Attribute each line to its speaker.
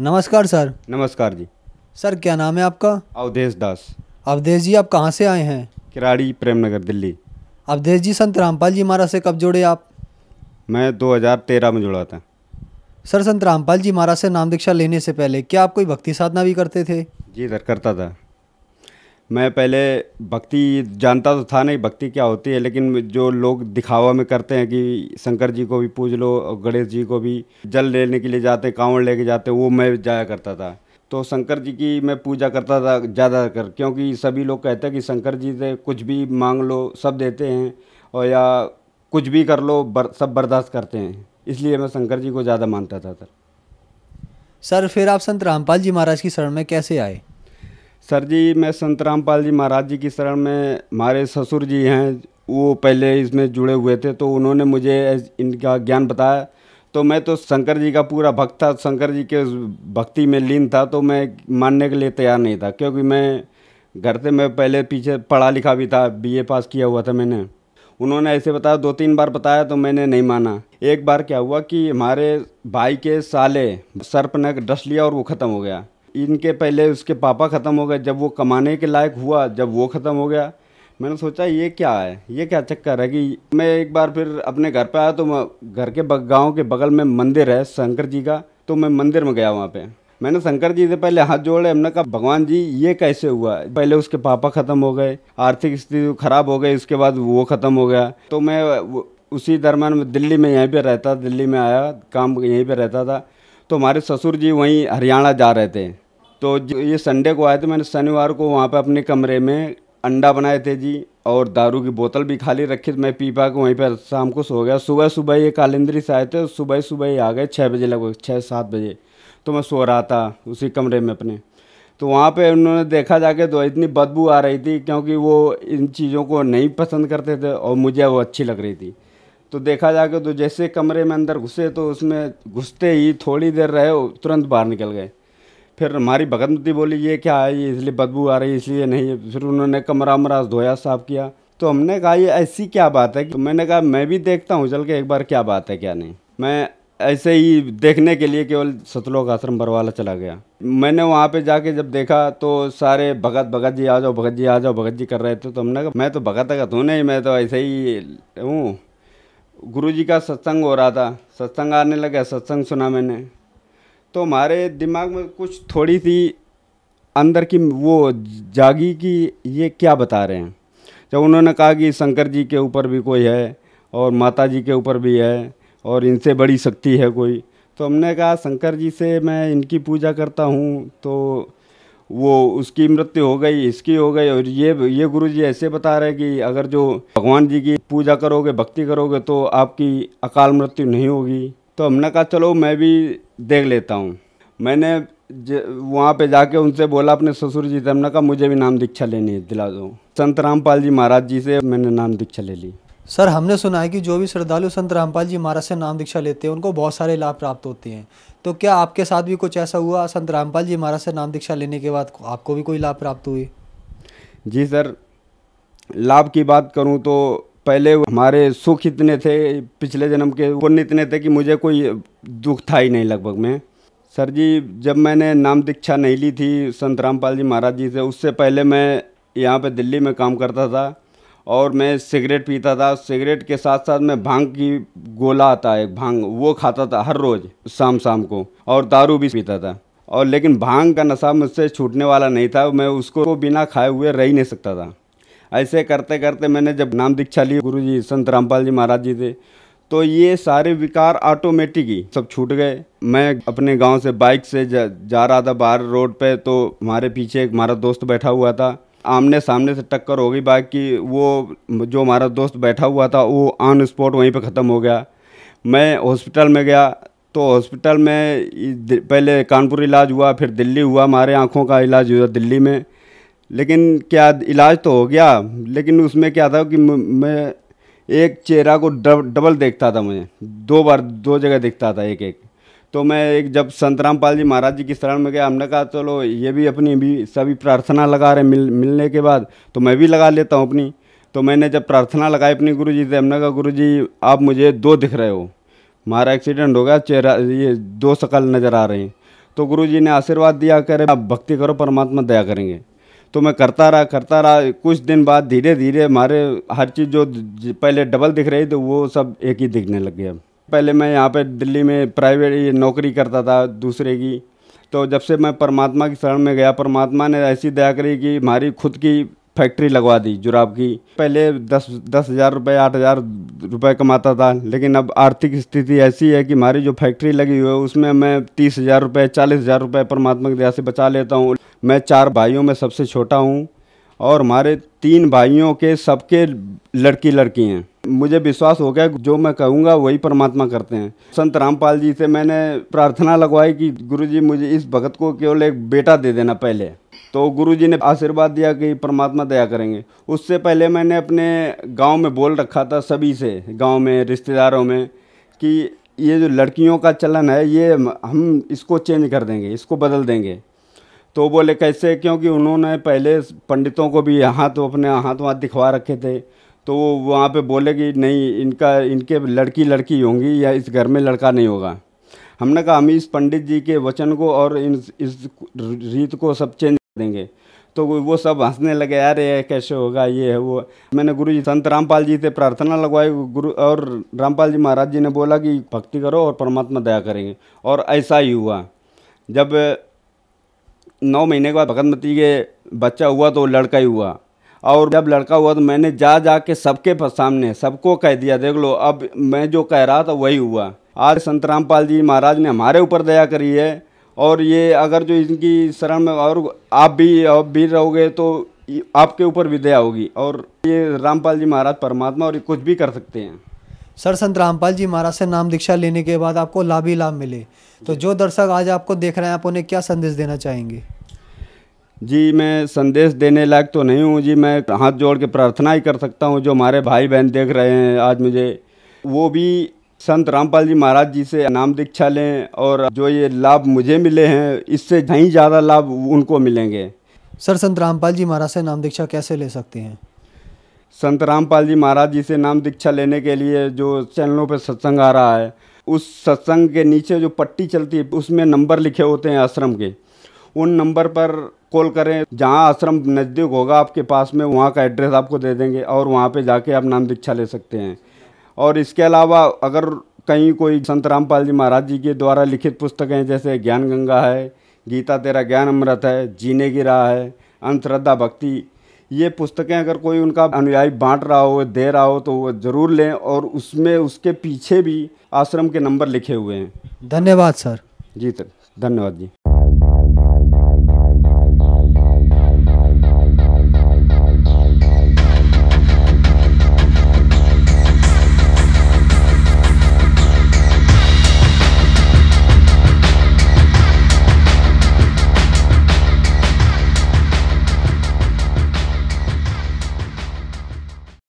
Speaker 1: नमस्कार सर नमस्कार जी सर क्या नाम है आपका अवधेश दास अवधेश जी आप कहाँ से आए हैं
Speaker 2: किराड़ी प्रेमनगर दिल्ली
Speaker 1: अवधेश जी संत रामपाल जी महाराज से कब जुड़े आप
Speaker 2: मैं 2013 में जुड़ा था
Speaker 1: सर संत रामपाल जी महाराज से नाम दीक्षा लेने से पहले क्या आप कोई भक्ति साधना भी करते थे जी सर करता था
Speaker 2: मैं पहले भक्ति जानता तो था नहीं भक्ति क्या होती है लेकिन जो लोग दिखावा में करते हैं कि शंकर जी को भी पूज लो और गणेश जी को भी जल लेने के लिए जाते कांवड़ लेके जाते वो मैं जाया करता था तो शंकर जी की मैं पूजा करता था ज़्यादा कर क्योंकि सभी लोग कहते हैं कि शंकर जी से कुछ भी मांग लो सब देते हैं और या कुछ भी कर लो बर, सब बर्दाश्त करते हैं इसलिए मैं शंकर जी को ज़्यादा मानता था सर सर
Speaker 1: फिर आप संत रामपाल जी महाराज की शरण में कैसे आए
Speaker 2: सर जी मैं संत रामपाल जी महाराज जी की शरण में हमारे ससुर जी हैं वो पहले इसमें जुड़े हुए थे तो उन्होंने मुझे इनका ज्ञान बताया तो मैं तो शंकर जी का पूरा भक्त था शंकर जी के भक्ति में लीन था तो मैं मानने के लिए तैयार नहीं था क्योंकि मैं घर से मैं पहले पीछे पढ़ा लिखा भी था बीए पास किया हुआ था मैंने उन्होंने ऐसे बताया दो तीन बार बताया तो मैंने नहीं माना एक बार क्या हुआ कि हमारे भाई के साले सर्पनक डस लिया और वो ख़त्म हो गया इनके पहले उसके पापा ख़त्म हो गए जब वो कमाने के लायक हुआ जब वो ख़त्म हो गया मैंने सोचा ये क्या है ये क्या चक्कर है कि मैं एक बार फिर अपने घर पे आया तो घर के गांव के बगल में मंदिर है शंकर जी का तो मैं मंदिर में गया वहाँ पे मैंने शंकर जी से पहले हाथ जोड़े हमने कहा भगवान जी ये कैसे हुआ पहले उसके पापा ख़त्म हो गए आर्थिक स्थिति ख़राब हो गई उसके बाद वो ख़त्म हो गया तो मैं उसी दरम्यान में दिल्ली में यहीं पर रहता दिल्ली में आया काम यहीं पर रहता था तो हमारे ससुर जी वहीं हरियाणा जा रहे थे तो ये संडे को आए थे मैंने शनिवार को वहाँ पर अपने कमरे में अंडा बनाए थे जी और दारू की बोतल भी खाली रखी मैं पी पा के वहीं पर शाम को सो गया सुबह सुबह ये कालिंद्री से आए थे सुबह सुबह ही आ गए छः बजे लगभग छः सात बजे तो मैं सो रहा था उसी कमरे में अपने तो वहाँ पे उन्होंने देखा जाके तो इतनी बदबू आ रही थी क्योंकि वो इन चीज़ों को नहीं पसंद करते थे और मुझे वो अच्छी लग रही थी तो देखा जाके तो जैसे कमरे में अंदर घुसे तो उसमें घुसते ही थोड़ी देर रहे तुरंत बाहर निकल गए फिर हमारी भगतमती बोली ये क्या है ये इसलिए बदबू आ रही है इसलिए नहीं फिर उन्होंने कमरा मरा धोया साफ किया तो हमने कहा ये ऐसी क्या बात है तो मैंने कहा मैं भी देखता हूँ चल के एक बार क्या बात है क्या नहीं मैं ऐसे ही देखने के लिए केवल सतलोक आश्रम बरवाला चला गया मैंने वहाँ पे जाके जब देखा तो सारे भगत भगत जी आ जाओ भगत जी आ जाओ भगत जी कर रहे थे तो हमने कहा मैं तो भगत भगत तो हूँ नहीं मैं तो ऐसे ही हूँ गुरु जी का सत्संग हो रहा था सत्संग आने लगा सत्संग सुना मैंने तो हमारे दिमाग में कुछ थोड़ी सी अंदर की वो जागी कि ये क्या बता रहे हैं जब उन्होंने कहा कि शंकर जी के ऊपर भी कोई है और माता जी के ऊपर भी है और इनसे बड़ी शक्ति है कोई तो हमने कहा शंकर जी से मैं इनकी पूजा करता हूँ तो वो उसकी मृत्यु हो गई इसकी हो गई और ये ये गुरु जी ऐसे बता रहे कि अगर जो भगवान जी की पूजा करोगे भक्ति करोगे तो आपकी अकाल मृत्यु नहीं होगी तो हमने कहा चलो मैं भी देख लेता हूँ मैंने वहाँ पे जाके उनसे बोला अपने ससुर जी से हमने कहा मुझे भी नाम दीक्षा लेनी है दिला दो संत रामपाल जी महाराज जी से मैंने नाम दीक्षा ले ली
Speaker 1: सर हमने सुना है कि जो भी श्रद्धालु संत रामपाल जी महाराज से नाम दीक्षा लेते हैं उनको बहुत सारे लाभ प्राप्त होते हैं तो क्या आपके साथ भी कुछ ऐसा हुआ संत रामपाल जी महाराज से नाम दीक्षा लेने के बाद आपको भी कोई लाभ प्राप्त हुई जी
Speaker 2: सर लाभ की बात करूँ तो पहले हमारे सुख इतने थे पिछले जन्म के पुण्य इतने थे कि मुझे कोई दुख था ही नहीं लगभग में सर जी जब मैंने नाम दीक्षा नहीं ली थी संत रामपाल जी महाराज जी से उससे पहले मैं यहाँ पे दिल्ली में काम करता था और मैं सिगरेट पीता था सिगरेट के साथ साथ मैं भांग की गोला आता है भांग वो खाता था हर रोज़ शाम शाम को और दारू भी पीता था और लेकिन भांग का नशा मुझसे छूटने वाला नहीं था मैं उसको बिना खाए हुए रह ही नहीं सकता था ऐसे करते करते मैंने जब नाम दीक्षा ली गुरु जी संत रामपाल जी महाराज जी थे तो ये सारे विकार ऑटोमेटिक ही सब छूट गए मैं अपने गांव से बाइक से जा, जा रहा था बाहर रोड पे तो हमारे पीछे एक हमारा दोस्त बैठा हुआ था आमने सामने से टक्कर हो गई बाइक की वो जो हमारा दोस्त बैठा हुआ था वो ऑन स्पॉट वहीं पे ख़त्म हो गया मैं हॉस्पिटल में गया तो हॉस्पिटल में पहले कानपुर इलाज हुआ फिर दिल्ली हुआ हमारे आँखों का इलाज हुआ दिल्ली में लेकिन क्या इलाज तो हो गया लेकिन उसमें क्या था कि मैं एक चेहरा को डबल देखता था मुझे दो बार दो जगह देखता था एक एक तो मैं एक जब संत रामपाल जी महाराज जी की शरण में गया हमने कहा चलो ये भी अपनी भी सभी प्रार्थना लगा रहे मिल मिलने के बाद तो मैं भी लगा लेता हूँ अपनी तो मैंने जब प्रार्थना लगाई अपने गुरु जी से हमने कहा गुरु जी आप मुझे दो दिख रहे हो हमारा एक्सीडेंट हो गया चेहरा ये दो शकल नज़र आ रही हैं तो गुरु जी ने आशीर्वाद दिया करे आप भक्ति करो परमात्मा दया करेंगे तो मैं करता रहा करता रहा कुछ दिन बाद धीरे धीरे हमारे हर चीज़ जो पहले डबल दिख रही थी वो सब एक ही दिखने लग गया पहले मैं यहाँ पे दिल्ली में प्राइवेट नौकरी करता था दूसरे की तो जब से मैं परमात्मा की शरण में गया परमात्मा ने ऐसी दया करी कि हमारी खुद की फैक्ट्री लगवा दी जुराब की पहले दस दस हज़ार रुपये आठ हज़ार रुपये कमाता था लेकिन अब आर्थिक स्थिति ऐसी है कि हमारी जो फैक्ट्री लगी हुई है उसमें मैं तीस हज़ार रुपये चालीस हज़ार रुपये परमात्मा की दया से बचा लेता हूँ मैं चार भाइयों में सबसे छोटा हूँ और हमारे तीन भाइयों के सबके लड़की लड़की हैं मुझे विश्वास हो गया जो मैं कहूँगा वही परमात्मा करते हैं संत रामपाल जी से मैंने प्रार्थना लगवाई कि गुरु जी मुझे इस भगत को केवल एक बेटा दे देना पहले तो गुरु जी ने आशीर्वाद दिया कि परमात्मा दया करेंगे उससे पहले मैंने अपने गांव में बोल रखा था सभी से गांव में रिश्तेदारों में कि ये जो लड़कियों का चलन है ये हम इसको चेंज कर देंगे इसको बदल देंगे तो बोले कैसे क्योंकि उन्होंने पहले पंडितों को भी हाथ तो अपने हाथ वहाँ दिखवा रखे थे तो वो वहाँ पे बोले कि नहीं इनका इनके लड़की लड़की होंगी या इस घर में लड़का नहीं होगा हमने कहा हम इस पंडित जी के वचन को और इन इस रीत को सब चेंज कर देंगे तो वो सब हंसने लगे यार ये कैसे होगा ये है वो मैंने गुरु जी संत रामपाल जी से प्रार्थना लगवाई गुरु और रामपाल जी महाराज जी ने बोला कि भक्ति करो और परमात्मा दया करेंगे और ऐसा ही हुआ जब नौ महीने के बाद भगतमती के बच्चा हुआ तो लड़का ही हुआ और जब लड़का हुआ तो मैंने जा जा के सबके सामने सबको कह दिया देख लो अब मैं जो कह रहा था वही हुआ आज संत रामपाल जी महाराज ने हमारे ऊपर दया करी है और ये अगर जो इनकी शरण में और आप भी अब भी रहोगे तो आपके ऊपर भी दया होगी और ये रामपाल जी महाराज परमात्मा और कुछ भी कर सकते हैं
Speaker 1: सर संत रामपाल जी महाराज से नाम दीक्षा लेने के बाद आपको लाभ ही लाभ मिले तो जो दर्शक आज आपको देख रहे हैं आप उन्हें क्या संदेश देना चाहेंगे
Speaker 2: जी मैं संदेश देने लायक तो नहीं हूँ जी मैं हाथ जोड़ के प्रार्थना ही कर सकता हूँ जो हमारे भाई बहन देख रहे हैं आज मुझे वो भी संत रामपाल जी महाराज जी से नाम दीक्षा लें और जो ये लाभ मुझे मिले हैं इससे कहीं ज़्यादा लाभ उनको मिलेंगे
Speaker 1: सर संत रामपाल जी महाराज से नाम दीक्षा कैसे ले सकते हैं
Speaker 2: संत रामपाल जी महाराज जी से नाम दीक्षा लेने के लिए जो चैनलों पर सत्संग आ रहा है उस सत्संग के नीचे जो पट्टी चलती है उसमें नंबर लिखे होते हैं आश्रम के उन नंबर पर कॉल करें जहाँ आश्रम नज़दीक होगा आपके पास में वहाँ का एड्रेस आपको दे देंगे और वहाँ पे जाके आप नाम दीक्षा ले सकते हैं और इसके अलावा अगर कहीं कोई संत रामपाल जी महाराज जी के द्वारा लिखित पुस्तकें जैसे ज्ञान गंगा है गीता तेरा ज्ञान अमृत है जीने की राह है अंतश्रद्धा भक्ति ये पुस्तकें अगर कोई उनका अनुयायी बांट रहा हो दे रहा हो तो वो ज़रूर लें और उसमें उसके पीछे भी आश्रम के नंबर लिखे हुए हैं
Speaker 1: धन्यवाद सर
Speaker 2: जी सर धन्यवाद जी